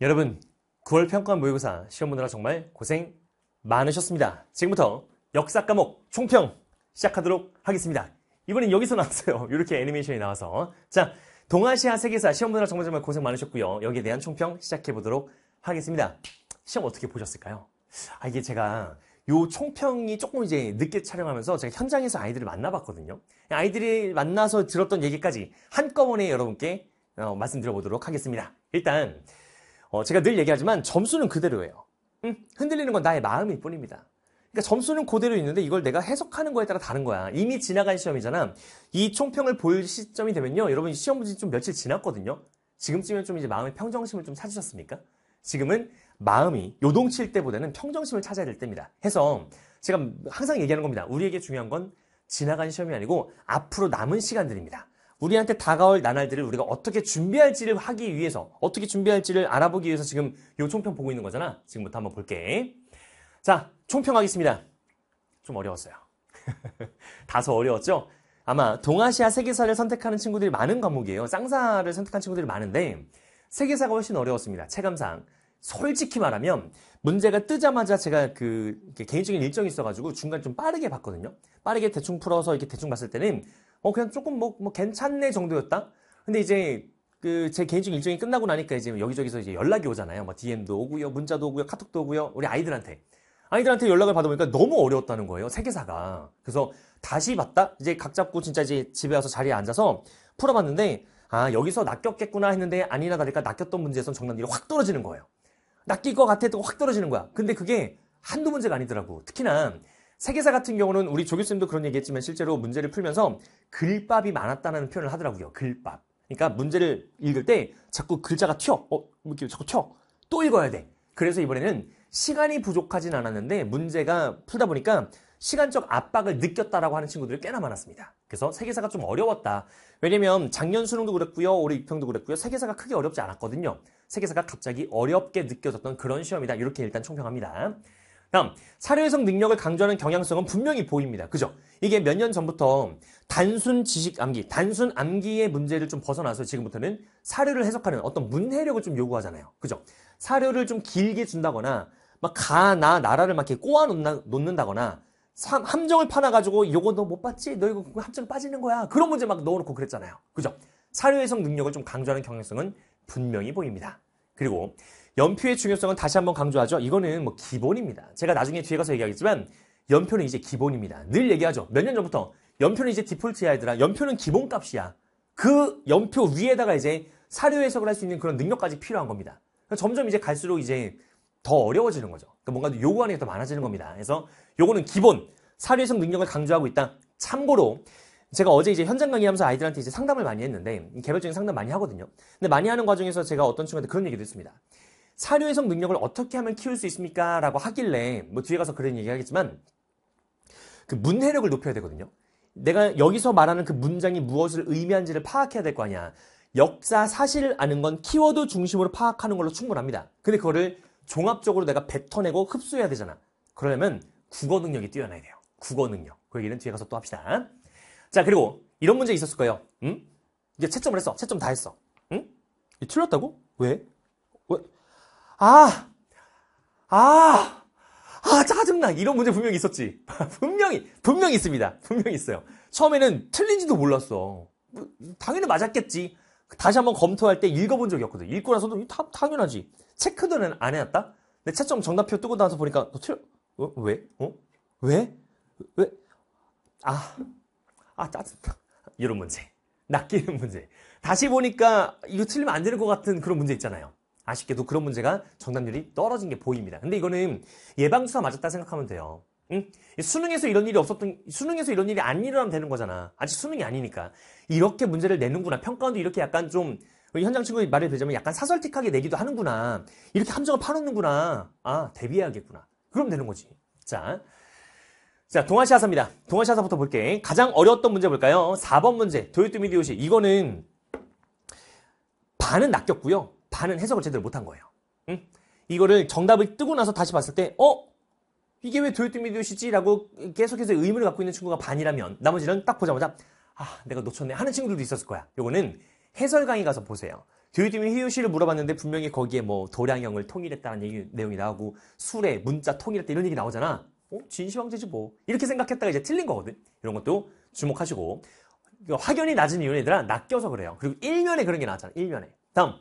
여러분, 9월 평가 모의고사 시험 보느라 정말 고생 많으셨습니다. 지금부터 역사 과목 총평 시작하도록 하겠습니다. 이번엔 여기서 나왔어요. 이렇게 애니메이션이 나와서. 자, 동아시아 세계사 시험 보느라 정말 정말 고생 많으셨고요. 여기에 대한 총평 시작해보도록 하겠습니다. 시험 어떻게 보셨을까요? 아, 이게 제가 요 총평이 조금 이제 늦게 촬영하면서 제가 현장에서 아이들을 만나봤거든요. 아이들이 만나서 들었던 얘기까지 한꺼번에 여러분께 어, 말씀드려보도록 하겠습니다. 일단 어, 제가 늘 얘기하지만 점수는 그대로예요. 음, 흔들리는 건 나의 마음일 뿐입니다. 그러니까 점수는 그대로 있는데 이걸 내가 해석하는 거에 따라 다른 거야. 이미 지나간 시험이잖아. 이 총평을 보일 시점이 되면요. 여러분 시험 문제 좀 며칠 지났거든요. 지금쯤에좀 이제 마음의 평정심을 좀 찾으셨습니까? 지금은 마음이 요동칠 때보다는 평정심을 찾아야 될 때입니다. 해서 제가 항상 얘기하는 겁니다. 우리에게 중요한 건 지나간 시험이 아니고 앞으로 남은 시간들입니다. 우리한테 다가올 나날들을 우리가 어떻게 준비할지를 하기 위해서 어떻게 준비할지를 알아보기 위해서 지금 요 총평 보고 있는 거잖아. 지금부터 한번 볼게. 자, 총평하겠습니다. 좀 어려웠어요. 다소 어려웠죠? 아마 동아시아 세계사를 선택하는 친구들이 많은 과목이에요. 쌍사를 선택한 친구들이 많은데 세계사가 훨씬 어려웠습니다. 체감상. 솔직히 말하면 문제가 뜨자마자 제가 그 개인적인 일정이 있어가지고 중간 에좀 빠르게 봤거든요. 빠르게 대충 풀어서 이렇게 대충 봤을 때는 어 그냥 조금 뭐, 뭐 괜찮네 정도였다. 근데 이제 그 제 개인적인 일정이 끝나고 나니까 이제 여기저기서 이제 연락이 오잖아요. 막 뭐 DM도 오고요, 문자도 오고요, 카톡도 오고요. 우리 아이들한테 아이들한테 연락을 받아보니까 너무 어려웠다는 거예요. 세계사가. 그래서 다시 봤다. 이제 각 잡고 진짜 이제 집에 와서 자리에 앉아서 풀어봤는데 아 여기서 낚였겠구나 했는데 아니나 다를까 낚였던 문제에선 정답률이 확 떨어지는 거예요. 낚일 것 같아도 확 떨어지는 거야. 근데 그게 한두 문제가 아니더라고. 특히나 세계사 같은 경우는 우리 조 교수님도 그런 얘기했지만 실제로 문제를 풀면서 글밥이 많았다는 표현을 하더라고요. 글밥. 그러니까 문제를 읽을 때 자꾸 글자가 튀어. 어, 뭐 이렇게 자꾸 튀어. 또 읽어야 돼. 그래서 이번에는 시간이 부족하진 않았는데 문제가 풀다 보니까 시간적 압박을 느꼈다라고 하는 친구들이 꽤나 많았습니다. 그래서 세계사가 좀 어려웠다. 왜냐면 작년 수능도 그랬고요. 올해 입평도 그랬고요. 세계사가 크게 어렵지 않았거든요. 세계사가 갑자기 어렵게 느껴졌던 그런 시험이다. 이렇게 일단 총평합니다. 그럼 사료해석 능력을 강조하는 경향성은 분명히 보입니다. 그죠? 이게 몇 년 전부터 단순 지식 암기, 단순 암기의 문제를 좀 벗어나서 지금부터는 사료를 해석하는 어떤 문해력을 좀 요구하잖아요. 그죠? 사료를 좀 길게 준다거나 막 가, 나, 나라를 막 이렇게 꼬아 놓는다거나 함정을 파놔가지고 이거 너 못 봤지? 너 이거 그 함정 빠지는 거야. 그런 문제 막 넣어놓고 그랬잖아요. 그죠? 사료해석 능력을 좀 강조하는 경향성은 분명히 보입니다. 그리고 연표의 중요성은 다시 한번 강조하죠. 이거는 뭐 기본입니다. 제가 나중에 뒤에 가서 얘기하겠지만 연표는 이제 기본입니다. 늘 얘기하죠. 몇 년 전부터 연표는 이제 디폴트야 얘들아. 연표는 기본값이야. 그 연표 위에다가 이제 사료 해석을 할 수 있는 그런 능력까지 필요한 겁니다. 점점 이제 갈수록 이제 더 어려워지는 거죠. 그러니까 뭔가 요구하는 게 더 많아지는 겁니다. 그래서 요거는 기본 사료 해석 능력을 강조하고 있다. 참고로 제가 어제 이제 현장 강의하면서 아이들한테 이제 상담을 많이 했는데 개별적인 상담 많이 하거든요. 근데 많이 하는 과정에서 제가 어떤 친구한테 그런 얘기도 했습니다. 사료 의성 능력을 어떻게 하면 키울 수 있습니까? 라고 하길래 뭐 뒤에 가서 그런 얘기 하겠지만 그 문해력을 높여야 되거든요. 내가 여기서 말하는 그 문장이 무엇을 의미한지를 파악해야 될 거 아니야. 역사 사실을 아는 건 키워드 중심으로 파악하는 걸로 충분합니다. 근데 그거를 종합적으로 내가 뱉어내고 흡수해야 되잖아. 그러려면 국어 능력이 뛰어나야 돼요. 국어 능력. 그 얘기는 뒤에 가서 또 합시다. 자, 그리고 이런 문제 있었을 거예요. 응? 이제 채점을 했어. 채점 다 했어. 응? 틀렸다고? 왜? 왜? 아, 아, 아, 짜증나. 이런 문제 분명히 있었지. 분명히, 분명히 있습니다. 분명히 있어요. 처음에는 틀린지도 몰랐어. 뭐, 당연히 맞았겠지. 다시 한번 검토할 때 읽어본 적이 없거든. 읽고 나서도 다, 당연하지. 체크도는 안 해놨다? 내 채점 정답표 뜨고 나서 보니까, 너 틀려. 어? 왜? 어? 왜? 왜? 아, 아, 짜증나. 이런 문제. 낚이는 문제. 다시 보니까 이거 틀리면 안 되는 것 같은 그런 문제 있잖아요. 아쉽게도 그런 문제가 정답률이 떨어진 게 보입니다. 근데 이거는 예방주사 맞았다 생각하면 돼요. 응? 수능에서 이런 일이 없었던 수능에서 이런 일이 안 일어나면 되는 거잖아. 아직 수능이 아니니까 이렇게 문제를 내는구나. 평가원도 이렇게 약간 좀 현장 친구의 말을 들자면 약간 사설틱하게 내기도 하는구나. 이렇게 함정을 파놓는구나. 아 대비해야겠구나. 그럼 되는 거지. 자, 자, 동아시아사입니다. 동아시아사부터 볼게. 가장 어려웠던 문제 볼까요? 4번 문제. 도요토미디오시. 이거는 반은 낚였고요. 반은 해석을 제대로 못한 거예요. 응? 이거를 정답을 뜨고 나서 다시 봤을 때, 어? 이게 왜 도요토미도시지? 라고 계속해서 의문을 갖고 있는 친구가 반이라면 나머지는 딱 보자마자 아, 내가 놓쳤네 하는 친구들도 있었을 거야. 요거는 해설 강의 가서 보세요. 도요토미 히요시를 물어봤는데 분명히 거기에 뭐 도량형을 통일했다는 얘기, 내용이 나오고 술에 문자 통일했다 이런 얘기 나오잖아. 어? 진시황제지 뭐. 이렇게 생각했다가 이제 틀린 거거든. 이런 것도 주목하시고. 확연히 낮은 이유는 얘들아 낚여서 그래요. 그리고 일면에 그런 게 나왔잖아. 일면에. 다음.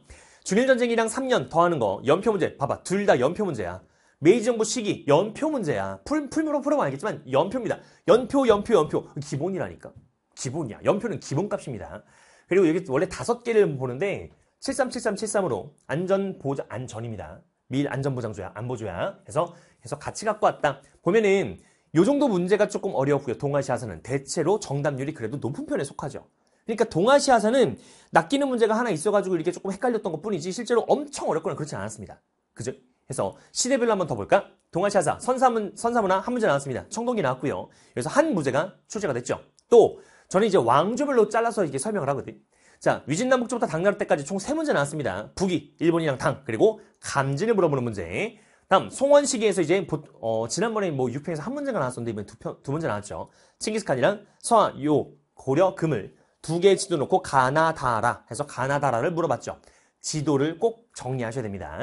준일전쟁이랑 3년 더하는 거 연표 문제 봐봐 둘 다 연표 문제야 메이지 정부 시기 연표 문제야 풀, 풀므로 풀어봐 알겠지만 연표입니다 연표 연표 연표 기본이라니까 기본이야 연표는 기본값입니다 그리고 여기 원래 다섯 개를 보는데 737373으로 안전보장 안전입니다 미일 안전보장조야 안보조야 해서 해서 같이 갖고 왔다 보면은 요 정도 문제가 조금 어려웠고요 동아시아에서는 대체로 정답률이 그래도 높은 편에 속하죠 그러니까 동아시아사는 낚이는 문제가 하나 있어가지고 이렇게 조금 헷갈렸던 것 뿐이지 실제로 엄청 어렵거나 그렇지 않았습니다. 그죠? 해서 시대별로 한번 더 볼까? 동아시아사 선사문, 선사문화 한 문제 나왔습니다. 청동기 나왔고요. 그래서 한 문제가 출제가 됐죠. 또 저는 이제 왕조별로 잘라서 이렇게 설명을 하거든. 자, 위진남북조부터 당나라 때까지 총 세 문제 나왔습니다. 북이, 일본이랑 당, 그리고 감진을 물어보는 문제. 다음, 송원 시기에서 이제, 보, 어, 지난번에 뭐 6편에서 한 문제가 나왔었는데, 이번에 두, 편, 두 문제 나왔죠. 칭기스칸이랑 서하, 요, 고려, 금을. 두 개의 지도 놓고 가나다라 해서 가나다라를 물어봤죠. 지도를 꼭 정리하셔야 됩니다.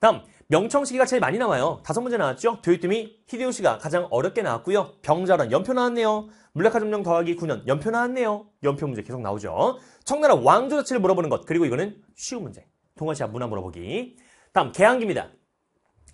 다음 명청시기가 제일 많이 나와요. 다섯 문제 나왔죠? 도요토미 히데요시가 가장 어렵게 나왔고요. 병자란 연표 나왔네요. 물레카 점령 더하기 9년 연표 나왔네요. 연표 문제 계속 나오죠. 청나라 왕조 자체를 물어보는 것. 그리고 이거는 쉬운 문제. 동아시아 문화 물어보기. 다음 개항기입니다.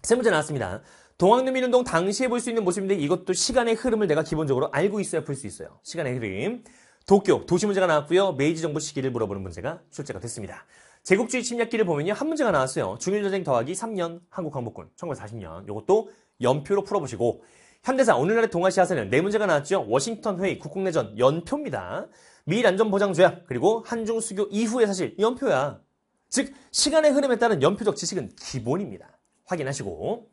세 문제 나왔습니다. 동학농민운동 당시에 볼 수 있는 모습인데 이것도 시간의 흐름을 내가 기본적으로 알고 있어야 풀수 있어요. 시간의 흐름. 도쿄 도시 문제가 나왔고요. 메이지 정부 시기를 물어보는 문제가 출제가 됐습니다. 제국주의 침략기를 보면요. 한 문제가 나왔어요. 중일전쟁 더하기 3년 한국항복군 1940년 이것도 연표로 풀어보시고 현대사 오늘날의 동아시아사는 네 문제가 나왔죠. 워싱턴 회의 국공내전 연표입니다. 미일 안전보장조약 그리고 한중 수교 이후의 사실 연표야. 즉 시간의 흐름에 따른 연표적 지식은 기본입니다. 확인하시고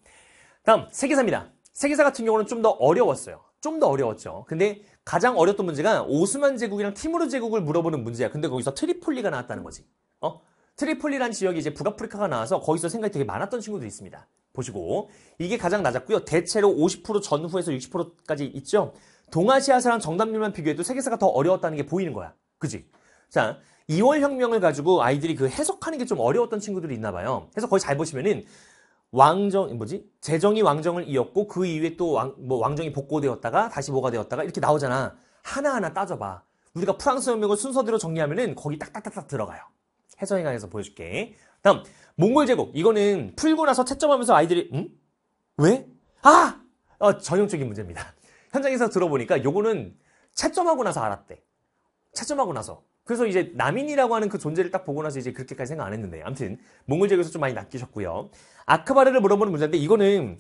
다음 세계사입니다. 세계사 같은 경우는 좀 더 어려웠어요. 좀 더 어려웠죠. 근데 가장 어려웠던 문제가 오스만 제국이랑 티무르 제국을 물어보는 문제야. 근데 거기서 트리폴리가 나왔다는 거지. 어? 트리폴리란 지역이 이제 북아프리카가 나와서 거기서 생각이 되게 많았던 친구도 있습니다. 보시고 이게 가장 낮았고요. 대체로 50% 전후에서 60%까지 있죠. 동아시아사랑 정답률만 비교해도 세계사가 더 어려웠다는 게 보이는 거야. 그지? 자, 2월 혁명을 가지고 아이들이 그 해석하는 게 좀 어려웠던 친구들이 있나 봐요. 그래서 거의 잘 보시면은 왕정 뭐지 재정이 왕정을 이었고 그 이후에 또 왕, 뭐 왕정이 복고되었다가 다시 뭐가 되었다가 이렇게 나오잖아 하나하나 따져봐 우리가 프랑스 혁명을 순서대로 정리하면은 거기 딱딱딱딱 들어가요 해저인강에서 보여줄게 다음 몽골 제국 이거는 풀고 나서 채점하면서 아이들이 응? 왜? 아 어, 전형적인 문제입니다 현장에서 들어보니까 요거는 채점하고 나서 알았대 채점하고 나서 그래서 이제 남인이라고 하는 그 존재를 딱 보고 나서 이제 그렇게까지 생각 안 했는데 아무튼 몽골 제국에서 좀 많이 낚이셨고요. 아크바르를 물어보는 문제인데 이거는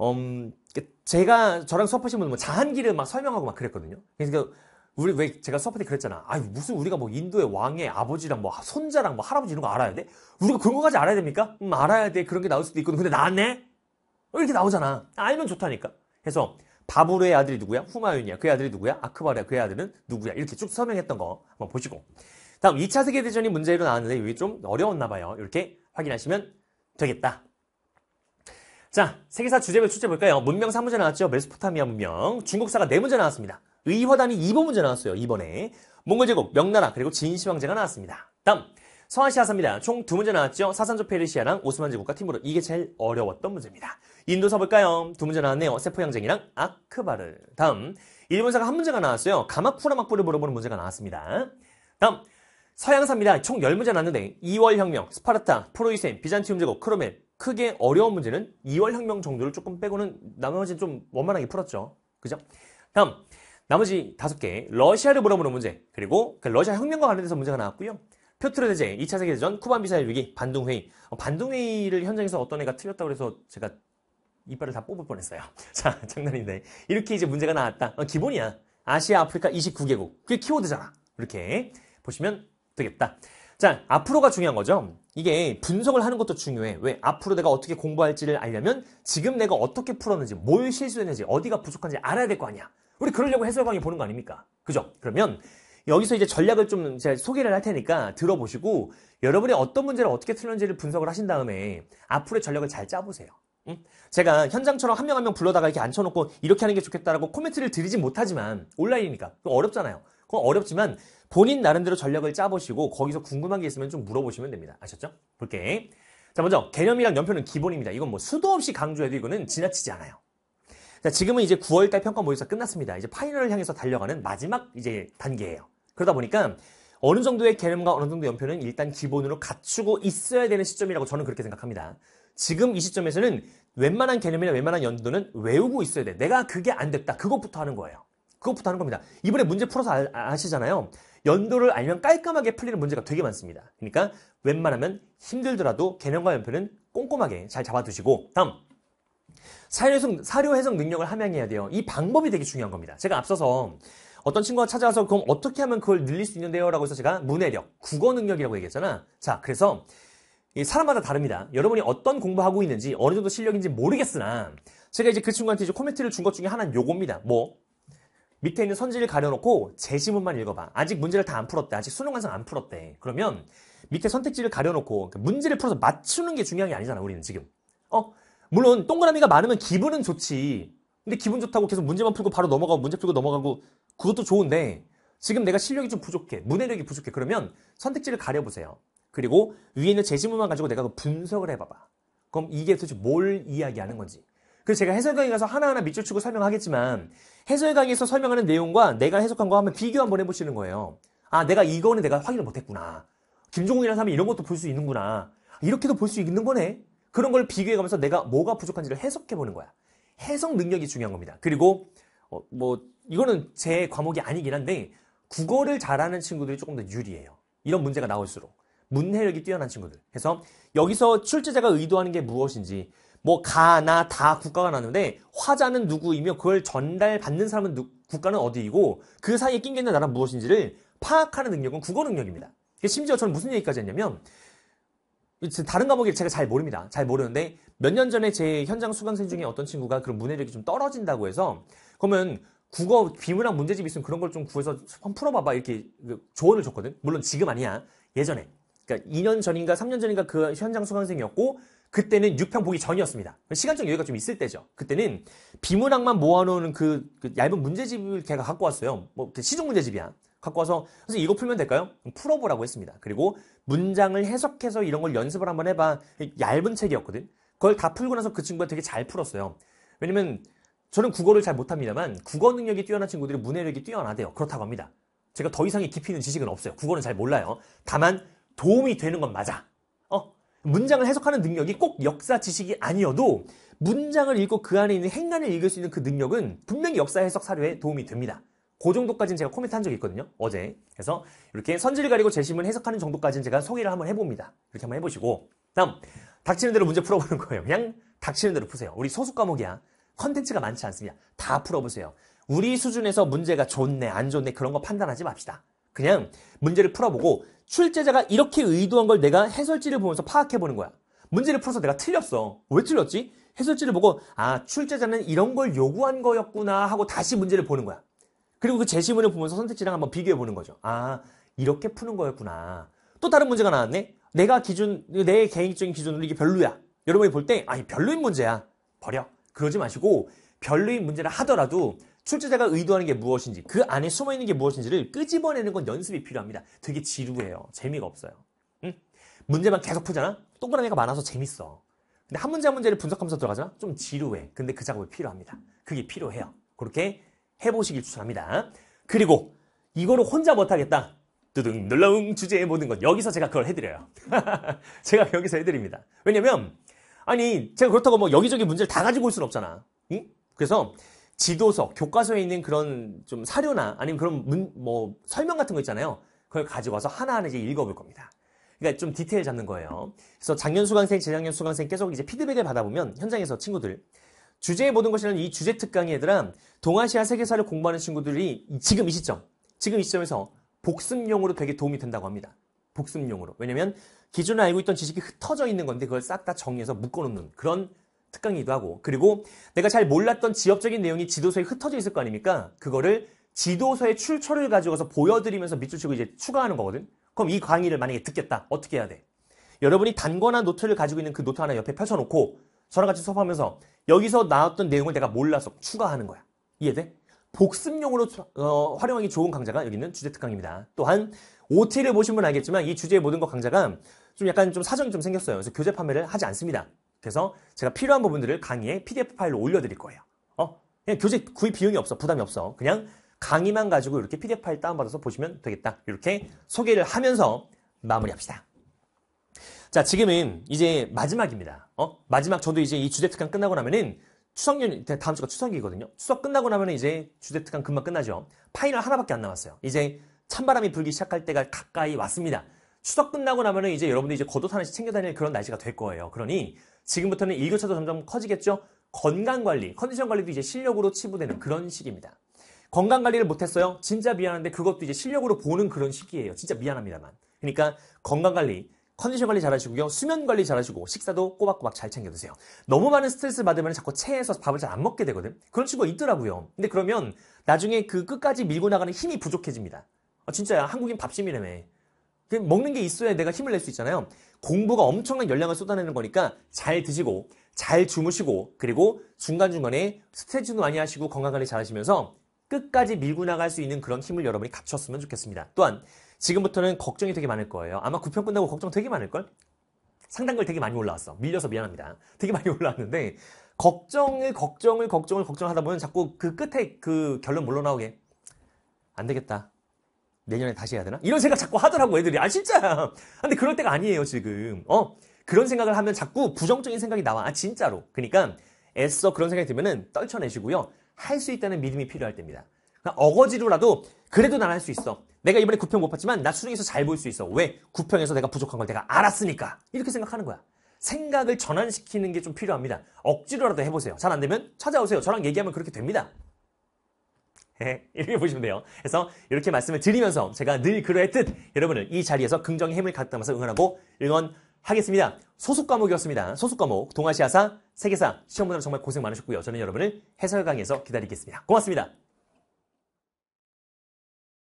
음 그 제가 저랑 수업하신 분은 뭐 자한기를 막 설명하고 막 그랬거든요. 그러니까 우리 왜 제가 수업 때 그랬잖아. 아 무슨 우리가 뭐 인도의 왕의 아버지랑 뭐 손자랑 뭐 할아버지 이런 거 알아야 돼? 우리가 그런 거까지 알아야 됩니까? 음 알아야 돼. 그런 게 나올 수도 있거든. 근데 나왔네. 어, 이렇게 나오잖아. 알면 좋다니까. 해서 바브르의 아들이 누구야? 후마윤이야. 그의 아들이 누구야? 아크바르야. 그의 아들은 누구야? 이렇게 쭉 설명했던 거 한번 보시고 다음 2차 세계대전이 문제로 나왔는데 이게 좀 어려웠나 봐요. 이렇게 확인하시면 되겠다. 자, 세계사 주제별 출제 볼까요? 문명 3문제 나왔죠? 메소포타미아 문명. 중국사가 4문제 나왔습니다. 의화단이 2번 문제 나왔어요. 이번에 몽골 제국, 명나라, 그리고 진시황제가 나왔습니다. 다음 서아시아 3니다총 두 문제 나왔죠. 사산조 페르시아랑 오스만 제국과 팀으로 이게 제일 어려웠던 문제입니다. 인도사 볼까요? 두 문제 나왔네요. 세포양쟁이랑 아크바르. 다음 일본사가 한 문제가 나왔어요. 가마쿠라막부를 물어보는 문제가 나왔습니다. 다음 서양사입니다. 총 10문제 나왔는데 2월 혁명, 스파르타, 프로이센, 비잔티움 제국, 크로멜 크게 어려운 문제는 2월 혁명 정도를 조금 빼고는 나머지는 좀 원만하게 풀었죠. 그죠? 다음 나머지 다섯 개 러시아를 물어보는 문제 그리고 그 러시아 혁명과 관련돼서 문제가 나왔고요. 표트르 대제, 2차 세계대전, 쿠바 미사일 위기, 반둥회의. 어, 반둥회의를 현장에서 어떤 애가 틀렸다고 해서 제가 이빨을 다 뽑을 뻔했어요. 자, 장난인데. 이렇게 이제 문제가 나왔다. 어, 기본이야. 아시아, 아프리카 29개국. 그게 키워드잖아. 이렇게 보시면 되겠다. 자, 앞으로가 중요한 거죠. 이게 분석을 하는 것도 중요해. 왜? 앞으로 내가 어떻게 공부할지를 알려면 지금 내가 어떻게 풀었는지, 뭘 실수했는지, 어디가 부족한지 알아야 될 거 아니야. 우리 그러려고 해설 강의 보는 거 아닙니까? 그죠? 그러면 여기서 이제 전략을 좀 제가 소개를 할 테니까 들어보시고 여러분이 어떤 문제를 어떻게 틀는지를 분석을 하신 다음에 앞으로의 전략을 잘 짜보세요. 제가 현장처럼 한 명 한명 한 명 불러다가 이렇게 앉혀놓고 이렇게 하는 게 좋겠다라고 코멘트를 드리지 못하지만 온라인이니까 어렵잖아요. 그건 어렵지만 본인 나름대로 전략을 짜보시고 거기서 궁금한 게 있으면 좀 물어보시면 됩니다. 아셨죠? 볼게. 자 먼저 개념이랑 연표는 기본입니다. 이건 뭐 수도 없이 강조해도 이거는 지나치지 않아요. 자 지금은 이제 9월달 평가 모의서 끝났습니다. 이제 파이널을 향해서 달려가는 마지막 이제 단계예요. 그러다 보니까 어느 정도의 개념과 어느 정도 연표는 일단 기본으로 갖추고 있어야 되는 시점이라고 저는 그렇게 생각합니다. 지금 이 시점에서는 웬만한 개념이나 웬만한 연도는 외우고 있어야 돼. 내가 그게 안 됐다. 그것부터 하는 거예요. 그것부터 하는 겁니다. 이번에 문제 풀어서 아, 아 시잖아요 연도를 알면 깔끔하게 풀리는 문제가 되게 많습니다. 그러니까 웬만하면 힘들더라도 개념과 연표는 꼼꼼하게 잘 잡아두시고 다음 사료 해석, 사료 해석 능력을 함양해야 돼요. 이 방법이 되게 중요한 겁니다. 제가 앞서서 어떤 친구가 찾아와서 그럼 어떻게 하면 그걸 늘릴 수 있는데요? 라고 해서 제가 문해력, 국어 능력이라고 얘기했잖아. 자, 그래서 사람마다 다릅니다. 여러분이 어떤 공부하고 있는지 어느 정도 실력인지 모르겠으나 제가 이제 그 친구한테 이제 코멘트를 준 것 중에 하나는 요겁니다. 뭐? 밑에 있는 선지를 가려놓고 제시문만 읽어봐. 아직 문제를 다 안 풀었대. 아직 수능 완성 안 풀었대. 그러면 밑에 선택지를 가려놓고 그 문제를 풀어서 맞추는 게 중요한 게 아니잖아. 우리는 지금. 어? 물론 동그라미가 많으면 기분은 좋지. 근데 기분 좋다고 계속 문제만 풀고 바로 넘어가고 문제 풀고 넘어가고 그것도 좋은데 지금 내가 실력이 좀 부족해. 문해력이 부족해. 그러면 선택지를 가려보세요. 그리고 위에 있는 제시문만 가지고 내가 그 분석을 해봐봐. 그럼 이게 도대체 뭘 이야기하는 건지. 그래서 제가 해설 강의 가서 하나하나 밑줄 치고 설명하겠지만 해설 강의에서 설명하는 내용과 내가 해석한 거 한번 비교 한번 해보시는 거예요. 아 내가 이거는 내가 확인을 못했구나. 김종국이라는 사람이 이런 것도 볼 수 있는구나. 이렇게도 볼 수 있는 거네. 그런 걸 비교해가면서 내가 뭐가 부족한지를 해석해보는 거야. 해석 능력이 중요한 겁니다. 그리고 어, 뭐 이거는 제 과목이 아니긴 한데 국어를 잘하는 친구들이 조금 더 유리해요. 이런 문제가 나올수록 문해력이 뛰어난 친구들. 그래서 여기서 출제자가 의도하는 게 무엇인지 뭐 가나 다 국가가 나는데 화자는 누구이며 그걸 전달받는 사람은 누, 국가는 어디이고 그 사이에 낀게 있는 나라 무엇인지를 파악하는 능력은 국어 능력입니다. 심지어 저는 무슨 얘기까지 했냐면 다른 과목이 제가 잘 모릅니다. 잘 모르는데 몇 년 전에 제 현장 수강생 중에 어떤 친구가 그런 문해력이 좀 떨어진다고 해서 그러면 국어 비문학 문제집 있으면 그런 걸 좀 구해서 한번 풀어봐봐 이렇게 그 조언을 줬거든. 물론 지금 아니야. 예전에. 그러니까 2년 전인가 3년 전인가 그 현장 수강생이었고 그때는 6평 보기 전이었습니다. 시간적 여유가 좀 있을 때죠. 그때는 비문학만 모아놓은 그, 그 얇은 문제집을 걔가 갖고 왔어요. 뭐 그 시중 문제집이야. 갖고 와서 선생님 이거 풀면 될까요? 풀어보라고 했습니다. 그리고 문장을 해석해서 이런 걸 연습을 한번 해봐. 얇은 책이었거든. 그걸 다 풀고 나서 그 친구가 되게 잘 풀었어요. 왜냐면 저는 국어를 잘 못합니다만 국어 능력이 뛰어난 친구들이 문해력이 뛰어나대요. 그렇다고 합니다. 제가 더 이상의 깊이 있는 지식은 없어요. 국어는 잘 몰라요. 다만 도움이 되는 건 맞아. 어, 문장을 해석하는 능력이 꼭 역사 지식이 아니어도 문장을 읽고 그 안에 있는 행간을 읽을 수 있는 그 능력은 분명히 역사 해석 사료에 도움이 됩니다. 그 정도까지는 제가 코멘트 한 적이 있거든요. 어제. 그래서 이렇게 선지를 가리고 재심을 해석하는 정도까지는 제가 소개를 한번 해봅니다. 이렇게 한번 해보시고 다음 닥치는 대로 문제 풀어보는 거예요. 그냥 닥치는 대로 푸세요. 우리 소수 과목이야. 컨텐츠가 많지 않습니다. 다 풀어보세요. 우리 수준에서 문제가 좋네 안 좋네 그런 거 판단하지 맙시다. 그냥 문제를 풀어보고 출제자가 이렇게 의도한 걸 내가 해설지를 보면서 파악해보는 거야. 문제를 풀어서 내가 틀렸어. 왜 틀렸지? 해설지를 보고 아 출제자는 이런 걸 요구한 거였구나 하고 다시 문제를 보는 거야. 그리고 그 제시문을 보면서 선택지랑 한번 비교해 보는 거죠. 아, 이렇게 푸는 거였구나. 또 다른 문제가 나왔네. 내가 기준, 내 개인적인 기준으로 이게 별로야. 여러분이 볼 때, 아니, 별로인 문제야. 버려. 그러지 마시고, 별로인 문제를 하더라도 출제자가 의도하는 게 무엇인지, 그 안에 숨어 있는 게 무엇인지를 끄집어내는 건 연습이 필요합니다. 되게 지루해요. 재미가 없어요. 응? 문제만 계속 푸잖아? 동그라미가 많아서 재밌어. 근데 한 문제 한 문제를 분석하면서 들어가잖아? 좀 지루해. 근데 그 작업이 필요합니다. 그게 필요해요. 그렇게 해보시길 추천합니다. 그리고 이거를 혼자 못하겠다. 두둥 놀라운 주제의 모든 것 여기서 제가 그걸 해드려요. 제가 여기서 해드립니다. 왜냐면 아니 제가 그렇다고 뭐 여기저기 문제를 다 가지고 올 수는 없잖아. 응? 그래서 지도서, 교과서에 있는 그런 좀 사료나 아니면 그런 문, 뭐 설명 같은 거 있잖아요. 그걸 가지고 와서 하나하나 이제 읽어볼 겁니다. 그러니까 좀 디테일 잡는 거예요. 그래서 작년 수강생, 재작년 수강생 계속 이제 피드백을 받아보면 현장에서 친구들 주제의 모든 것이라는 이 주제 특강이 얘들아 동아시아 세계사를 공부하는 친구들이 지금 이 시점, 지금 이 시점에서 복습용으로 되게 도움이 된다고 합니다. 복습용으로. 왜냐면 기존에 알고 있던 지식이 흩어져 있는 건데 그걸 싹 다 정리해서 묶어놓는 그런 특강이기도 하고 그리고 내가 잘 몰랐던 지역적인 내용이 지도서에 흩어져 있을 거 아닙니까? 그거를 지도서의 출처를 가지고서 보여드리면서 밑줄 치고 이제 추가하는 거거든. 그럼 이 강의를 만약에 듣겠다. 어떻게 해야 돼? 여러분이 단거나 노트를 가지고 있는 그 노트 하나 옆에 펼쳐놓고 저랑 같이 수업하면서 여기서 나왔던 내용을 내가 몰라서 추가하는 거야. 이해돼? 복습용으로 어, 활용하기 좋은 강좌가 여기는 주제 특강입니다. 또한 OT를 보신 분은 알겠지만 이 주제의 모든 것 강좌가 좀 약간 좀 사정이 좀 생겼어요. 그래서 교재 판매를 하지 않습니다. 그래서 제가 필요한 부분들을 강의에 PDF 파일로 올려드릴 거예요. 어? 그냥 교재 구입 비용이 없어. 부담이 없어. 그냥 강의만 가지고 이렇게 PDF 파일 다운받아서 보시면 되겠다. 이렇게 소개를 하면서 마무리합시다. 자, 지금은 이제 마지막입니다. 어? 마지막 저도 이제 이주제특강 끝나고 나면은 추석 연 다음 주가 추석이거든요. 추석 끝나고 나면 은 이제 주제특강 금방 끝나죠. 파이널 하나밖에 안 남았어요. 이제 찬바람이 불기 시작할 때가 가까이 왔습니다. 추석 끝나고 나면 은 이제 여러분들이 이제 겉옷 하나씩 챙겨 다닐 그런 날씨가 될 거예요. 그러니 지금부터는 일교차도 점점 커지겠죠. 건강 관리, 컨디션 관리도 이제 실력으로 치부되는 그런 시기입니다. 건강 관리를 못했어요. 진짜 미안한데 그것도 이제 실력으로 보는 그런 시기예요. 진짜 미안합니다만. 그러니까 건강 관리, 컨디션 관리 잘 하시고요. 수면 관리 잘 하시고 식사도 꼬박꼬박 잘 챙겨 드세요. 너무 많은 스트레스 받으면 자꾸 체해서 밥을 잘 안 먹게 되거든. 그런 친구가 있더라고요. 근데 그러면 나중에 그 끝까지 밀고 나가는 힘이 부족해집니다. 아, 진짜야. 한국인 밥심이라며. 그 먹는 게 있어야 내가 힘을 낼 수 있잖아요. 공부가 엄청난 열량을 쏟아내는 거니까 잘 드시고 잘 주무시고 그리고 중간중간에 스트레칭도 많이 하시고 건강 관리 잘 하시면서 끝까지 밀고 나갈 수 있는 그런 힘을 여러분이 갖췄으면 좋겠습니다. 또한 지금부터는 걱정이 되게 많을 거예요. 아마 9편 끝나고 걱정 되게 많을걸? 상당걸 되게 많이 올라왔어. 밀려서 미안합니다. 되게 많이 올라왔는데 걱정을 걱정을 걱정을 걱정하다 을 보면 자꾸 그 끝에 그 결론 물러나오게 안 되겠다. 내년에 다시 해야 되나? 이런 생각 자꾸 하더라고 애들이. 아진짜 근데 그럴 때가 아니에요 지금. 어 그런 생각을 하면 자꾸 부정적인 생각이 나와. 아 진짜로. 그러니까 애써 그런 생각이 들면은 떨쳐내시고요. 할 수 있다는 믿음이 필요할 때입니다. 그러니까 어거지로라도 그래도 난 할 수 있어. 내가 이번에 9평 못 봤지만 나 수능에서 잘 보일 수 있어. 왜? 9평에서 내가 부족한 걸 내가 알았으니까. 이렇게 생각하는 거야. 생각을 전환시키는 게 좀 필요합니다. 억지로라도 해보세요. 잘 안 되면 찾아오세요. 저랑 얘기하면 그렇게 됩니다. 예, 이렇게 보시면 돼요. 그래서 이렇게 말씀을 드리면서 제가 늘 그러했듯 여러분을 이 자리에서 긍정의 힘을 갖담아서 응원하고 응원하겠습니다. 소속 과목이었습니다. 소속 과목 동아시아사, 세계사 시험 보느라 정말 고생 많으셨고요. 저는 여러분을 해설강에서 의 기다리겠습니다. 고맙습니다.